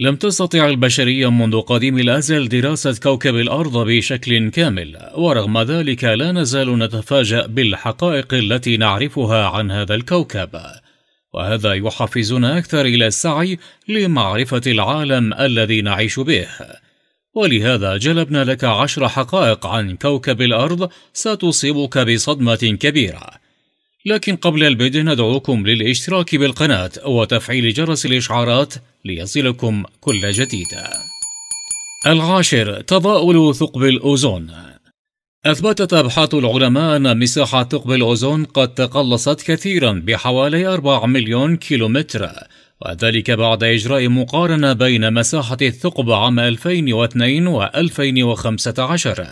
لم تستطع البشرية منذ قديم الأزل دراسة كوكب الأرض بشكل كامل، ورغم ذلك لا نزال نتفاجأ بالحقائق التي نعرفها عن هذا الكوكب، وهذا يحفزنا أكثر إلى السعي لمعرفة العالم الذي نعيش به. ولهذا جلبنا لك عشر حقائق عن كوكب الأرض ستصيبك بصدمة كبيرة. لكن قبل البدء ندعوكم للاشتراك بالقناة وتفعيل جرس الإشعارات ليصلكم كل جديد العاشر تضاؤل ثقب الأوزون أثبتت أبحاث العلماء أن مساحة ثقب الأوزون قد تقلصت كثيرا بحوالي 4 مليون كيلومتر وذلك بعد إجراء مقارنة بين مساحة الثقب عام 2002 و 2015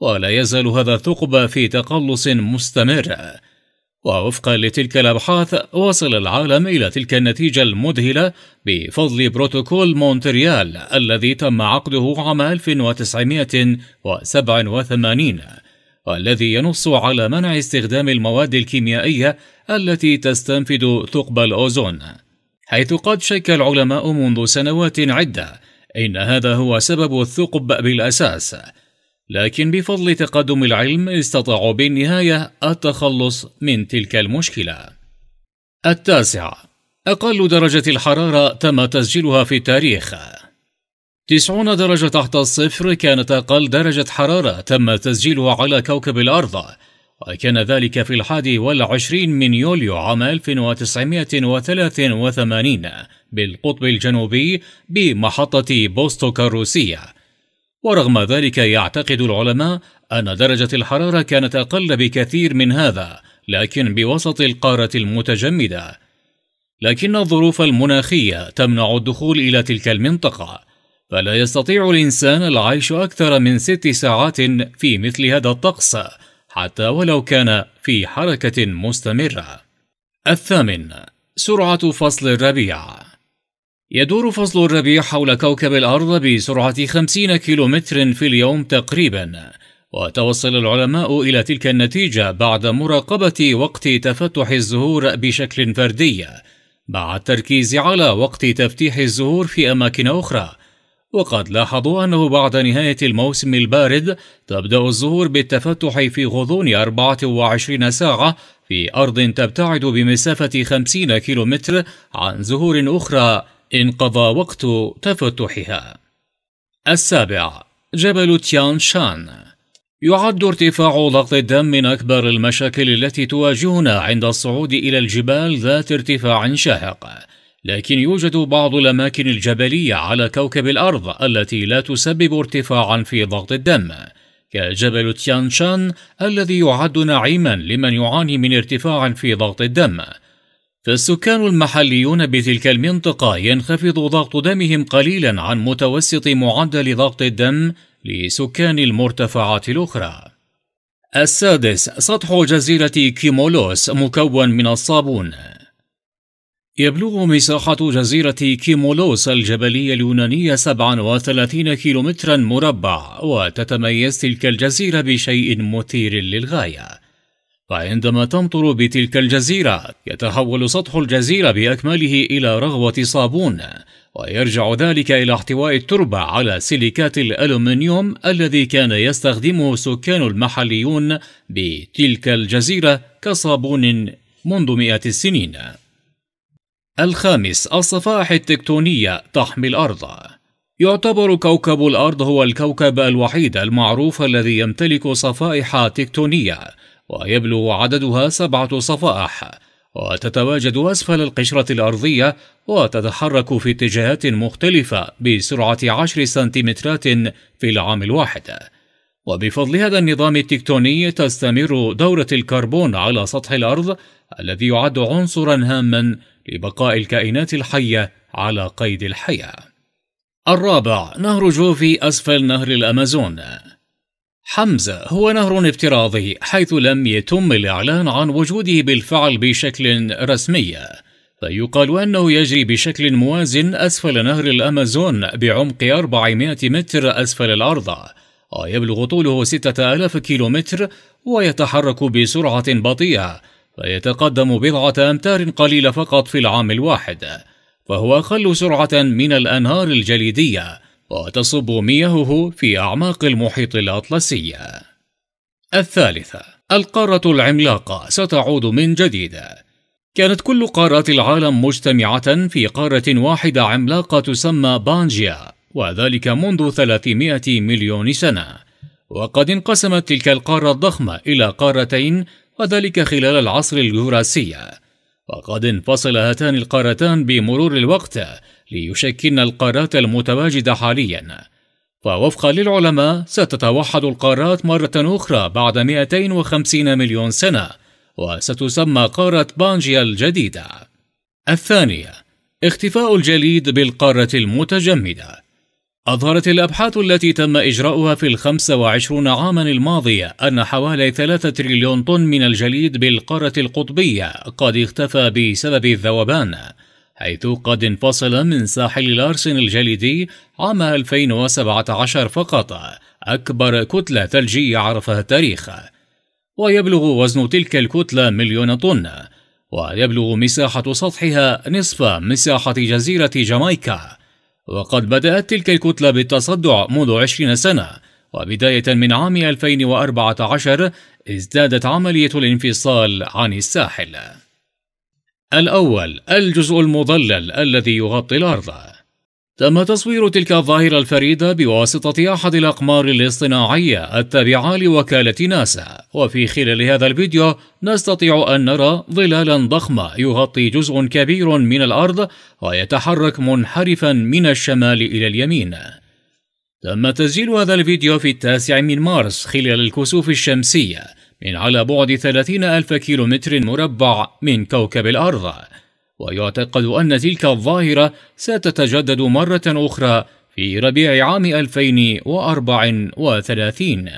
ولا يزال هذا الثقب في تقلص مستمر ووفقا لتلك الأبحاث وصل العالم إلى تلك النتيجة المذهلة بفضل بروتوكول مونتريال الذي تم عقده عام 1987 والذي ينص على منع استخدام المواد الكيميائية التي تستنفد ثقب الأوزون حيث قد شك العلماء منذ سنوات عدة إن هذا هو سبب الثقب بالأساس لكن بفضل تقدم العلم استطاعوا بالنهاية التخلص من تلك المشكلة. التاسع أقل درجة الحرارة تم تسجيلها في التاريخ تسعون درجة تحت الصفر كانت أقل درجة حرارة تم تسجيلها على كوكب الأرض وكان ذلك في الحادي والعشرين من يوليو عام 1983 بالقطب الجنوبي بمحطة بوستوك الروسية ورغم ذلك يعتقد العلماء أن درجة الحرارة كانت أقل بكثير من هذا لكن بوسط القارة المتجمدة لكن الظروف المناخية تمنع الدخول إلى تلك المنطقة فلا يستطيع الإنسان العيش أكثر من ست ساعات في مثل هذا الطقس حتى ولو كان في حركة مستمرة الثامن سرعة فصل الربيع يدور فصل الربيع حول كوكب الأرض بسرعة 50 كيلومتر في اليوم تقريبا وتوصل العلماء إلى تلك النتيجة بعد مراقبة وقت تفتح الزهور بشكل فردي مع التركيز على وقت تفتيح الزهور في أماكن أخرى وقد لاحظوا أنه بعد نهاية الموسم البارد تبدأ الزهور بالتفتح في غضون 24 ساعة في أرض تبتعد بمسافة 50 كيلومتر عن زهور أخرى انقضى وقت تفتحها السابع جبل تيان شان يعد ارتفاع ضغط الدم من أكبر المشاكل التي تواجهنا عند الصعود إلى الجبال ذات ارتفاع شاهق لكن يوجد بعض الأماكن الجبلية على كوكب الأرض التي لا تسبب ارتفاعا في ضغط الدم كجبل تيان شان الذي يعد نعيما لمن يعاني من ارتفاع في ضغط الدم فالسكان المحليون بتلك المنطقة ينخفض ضغط دمهم قليلا عن متوسط معدل ضغط الدم لسكان المرتفعات الأخرى. السادس سطح جزيرة كيمولوس مكون من الصابون. يبلغ مساحة جزيرة كيمولوس الجبلية اليونانية 37 كيلومترا مربع وتتميز تلك الجزيرة بشيء مثير للغاية فعندما تمطر بتلك الجزيرة يتحول سطح الجزيرة بأكمله إلى رغوة صابون ويرجع ذلك إلى احتواء التربة على سيليكات الألومنيوم الذي كان يستخدمه سكان المحليون بتلك الجزيرة كصابون منذ مئات السنين الخامس الصفائح التكتونية تحمي الأرض يعتبر كوكب الأرض هو الكوكب الوحيد المعروف الذي يمتلك صفائح تكتونية ويبلغ عددها سبعة صفائح وتتواجد أسفل القشرة الأرضية وتتحرك في اتجاهات مختلفة بسرعة عشر سنتيمترات في العام الواحد وبفضل هذا النظام التكتوني تستمر دورة الكربون على سطح الأرض الذي يعد عنصرا هاما لبقاء الكائنات الحية على قيد الحياة الرابع نهر جوفي أسفل نهر الأمازون حمزة هو نهر افتراضي حيث لم يتم الإعلان عن وجوده بالفعل بشكل رسمي فيقال أنه يجري بشكل موازن أسفل نهر الأمازون بعمق 400 متر أسفل الأرض ويبلغ آه، طوله 6000 كيلومتر ويتحرك بسرعة بطيئة فيتقدم بضعة أمتار قليلة فقط في العام الواحد فهو أقل سرعة من الأنهار الجليدية وتصب مياهه في أعماق المحيط الأطلسي. الثالثة: القارة العملاقة ستعود من جديد. كانت كل قارات العالم مجتمعة في قارة واحدة عملاقة تسمى بانجيا، وذلك منذ 300 مليون سنة. وقد انقسمت تلك القارة الضخمة إلى قارتين وذلك خلال العصر الجوراسي. وقد انفصل هاتان القارتان بمرور الوقت ليشكلن القارات المتواجدة حالياً ووفقا للعلماء ستتوحد القارات مرة أخرى بعد 250 مليون سنة وستسمى قارة بانجيا الجديدة الثانية اختفاء الجليد بالقارة المتجمدة أظهرت الأبحاث التي تم إجراؤها في الخمسة وعشرون عاماً الماضية أن حوالي ثلاثة تريليون طن من الجليد بالقارة القطبية قد اختفى بسبب الذوبان حيث قد انفصل من ساحل لارسن الجليدي عام 2017 فقط أكبر كتلة ثلجية عرفها التاريخ ويبلغ وزن تلك الكتلة مليون طن ويبلغ مساحة سطحها نصف مساحة جزيرة جامايكا وقد بدأت تلك الكتلة بالتصدع منذ عشرين سنة وبداية من عام 2014 ازدادت عملية الانفصال عن الساحل الأول الجزء المضلل الذي يغطي الأرض تم تصوير تلك الظاهرة الفريدة بواسطة أحد الأقمار الاصطناعية التابعة لوكالة ناسا وفي خلال هذا الفيديو نستطيع أن نرى ظلالا ضخمة يغطي جزء كبير من الأرض ويتحرك منحرفا من الشمال إلى اليمين تم تسجيل هذا الفيديو في التاسع من مارس خلال الكسوف الشمسية من على بعد 30 ألف كيلومتر مربع من كوكب الأرض ويعتقد أن تلك الظاهرة ستتجدد مرة أخرى في ربيع عام 2034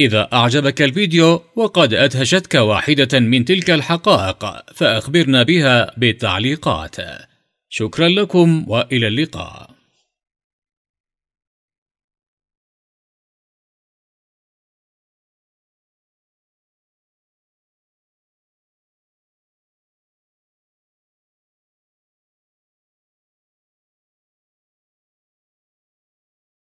إذا أعجبك الفيديو وقد أدهشتك واحدة من تلك الحقائق فأخبرنا بها بالتعليقات شكرا لكم وإلى اللقاء